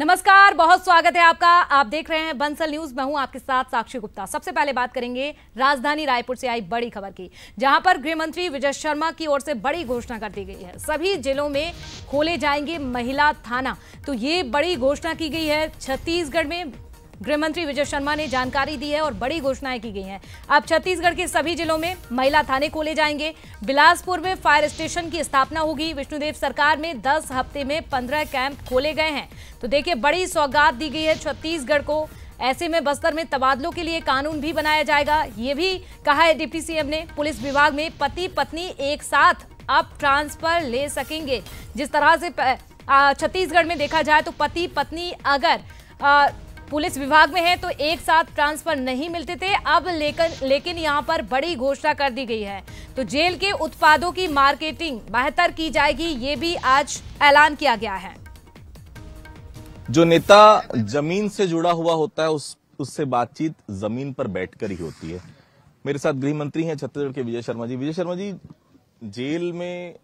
नमस्कार बहुत स्वागत है आपका आप देख रहे हैं बंसल न्यूज मैं हूं आपके साथ साक्षी गुप्ता सबसे पहले बात करेंगे राजधानी रायपुर से आई बड़ी खबर की जहां पर गृह मंत्री विजय शर्मा की ओर से बड़ी घोषणा कर दी गई है सभी जिलों में खोले जाएंगे महिला थाना तो ये बड़ी घोषणा की गई है छत्तीसगढ़ में गृहमंत्री विजय शर्मा ने जानकारी दी है और बड़ी घोषणाएं की गई हैं अब छत्तीसगढ़ के सभी जिलों में महिला थाने खोले जाएंगे बिलासपुर में फायर स्टेशन की स्थापना होगी विष्णुदेव सरकार में 10 हफ्ते में 15 कैंप खोले गए हैं तो देखिए बड़ी सौगात दी गई है छत्तीसगढ़ को ऐसे में बस्तर में तबादलों के लिए कानून भी बनाया जाएगा ये भी कहा है डिप्टी सीएम ने पुलिस विभाग में पति पत्नी एक साथ अब ट्रांसफर ले सकेंगे जिस तरह से छत्तीसगढ़ में देखा जाए तो पति पत्नी अगर पुलिस विभाग में है तो एक साथ ट्रांसफर नहीं मिलते थे अब लेकिन लेकिन यहाँ पर बड़ी घोषणा कर दी गई है तो जेल के उत्पादों की मार्केटिंग बेहतर की जाएगी ये भी आज ऐलान किया गया है जो नेता जमीन से जुड़ा हुआ होता है उस उससे बातचीत जमीन पर बैठकर ही होती है मेरे साथ गृह मंत्री हैं छत्तीसगढ़ के विजय शर्मा जी विजय शर्मा जी जेल में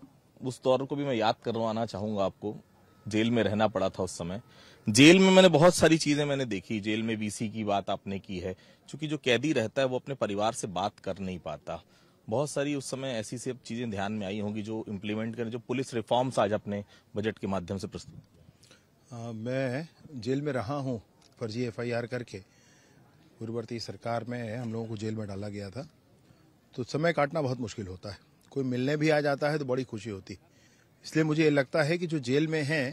उस दौर को भी मैं याद करवाना चाहूंगा आपको जेल में रहना पड़ा था उस समय जेल में मैंने बहुत सारी चीजें मैंने देखी जेल में बीसी की बात आपने की है क्योंकि जो कैदी रहता है वो अपने परिवार से बात कर नहीं पाता बहुत सारी उस समय ऐसी सब चीजें ध्यान में आई होंगी जो इम्प्लीमेंट करें जो पुलिस रिफॉर्म्स आज अपने बजट के माध्यम से प्रस्तुत मैं जेल में रहा हूँ फर्जी एफ करके पूर्ववर्ती सरकार में हम लोगों को जेल में डाला गया था तो समय काटना बहुत मुश्किल होता है कोई मिलने भी आ जाता है तो बड़ी खुशी होती है इसलिए मुझे लगता है कि जो जेल में हैं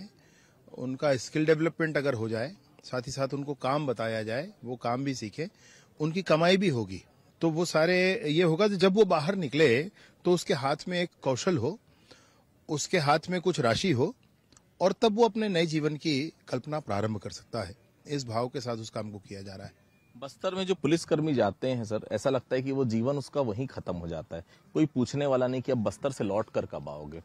उनका स्किल डेवलपमेंट अगर हो जाए साथ ही साथ उनको काम बताया जाए वो काम भी सीखें उनकी कमाई भी होगी तो वो सारे ये होगा कि जब वो बाहर निकले तो उसके हाथ में एक कौशल हो उसके हाथ में कुछ राशि हो और तब वो अपने नए जीवन की कल्पना प्रारंभ कर सकता है इस भाव के साथ उस काम को किया जा रहा है बस्तर में जो पुलिसकर्मी जाते हैं सर ऐसा लगता है कि वो जीवन उसका वहीं खत्म हो जाता है कोई पूछने वाला नहीं कि अब बस्तर से लौट कर कब आओगे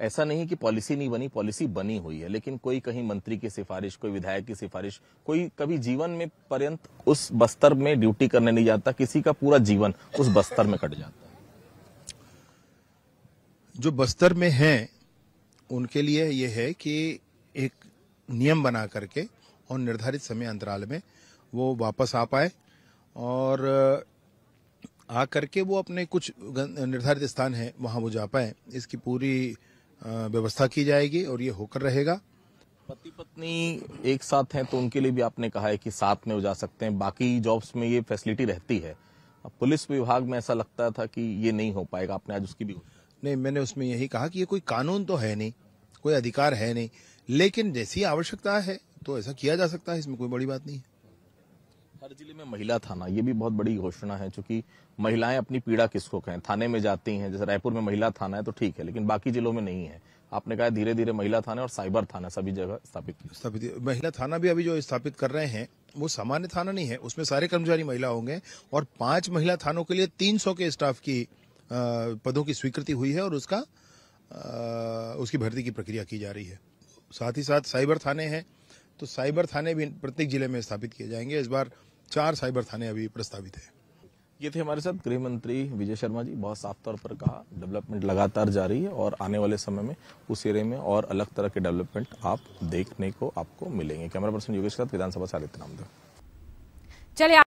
ऐसा नहीं कि पॉलिसी नहीं बनी पॉलिसी बनी हुई है लेकिन कोई कहीं मंत्री की सिफारिश कोई विधायक की सिफारिश कोई कभी जीवन में पर्यंत उस बस्तर में ड्यूटी करने नहीं जाता किसी का पूरा जीवन उस बस्तर में कट जाता है जो बस्तर में है उनके लिए यह है कि एक नियम बना करके और निर्धारित समय अंतराल में वो वापस आ पाए और आ करके वो अपने कुछ निर्धारित स्थान है वहाँ वो जा पाए इसकी पूरी व्यवस्था की जाएगी और ये होकर रहेगा पति पत्नी एक साथ हैं तो उनके लिए भी आपने कहा है कि साथ में हो जा सकते हैं बाकी जॉब्स में ये फैसिलिटी रहती है पुलिस विभाग में ऐसा लगता था कि ये नहीं हो पाएगा आपने आज उसकी भी नहीं मैंने उसमें यही कहा कि ये कोई कानून तो है नहीं कोई अधिकार है नहीं लेकिन जैसी आवश्यकता है तो ऐसा किया जा सकता है इसमें कोई बड़ी बात नहीं है हर जिले में महिला थाना ये भी बहुत बड़ी घोषणा है क्योंकि महिलाएं अपनी पीड़ा किसको कहें थाने में जाती हैं जैसे रायपुर में महिला थाना है तो ठीक है लेकिन बाकी जिलों में नहीं है आपने कहा धीरे धीरे महिला थाने और साइबर थाना सभी जगह स्थापित स्थापित महिला थाना भी अभी जो स्थापित कर रहे हैं वो सामान्य थाना नहीं है उसमें सारे कर्मचारी महिला होंगे और पांच महिला थानों के लिए तीन के स्टाफ की पदों की स्वीकृति हुई है और उसका उसकी भर्ती की प्रक्रिया की जा रही है साथ ही साथ साइबर थाने हैं तो साइबर थाने भी प्रत्येक जिले में स्थापित किए जाएंगे इस बार चार साइबर थाने अभी प्रस्तावित है ये थे हमारे साथ गृह मंत्री विजय शर्मा जी बहुत साफ तौर पर कहा डेवलपमेंट लगातार जारी है और आने वाले समय में उस एरिया में और अलग तरह के डेवलपमेंट आप देखने को आपको मिलेंगे कैमरा पर्सन योगेश विधानसभा से चलिए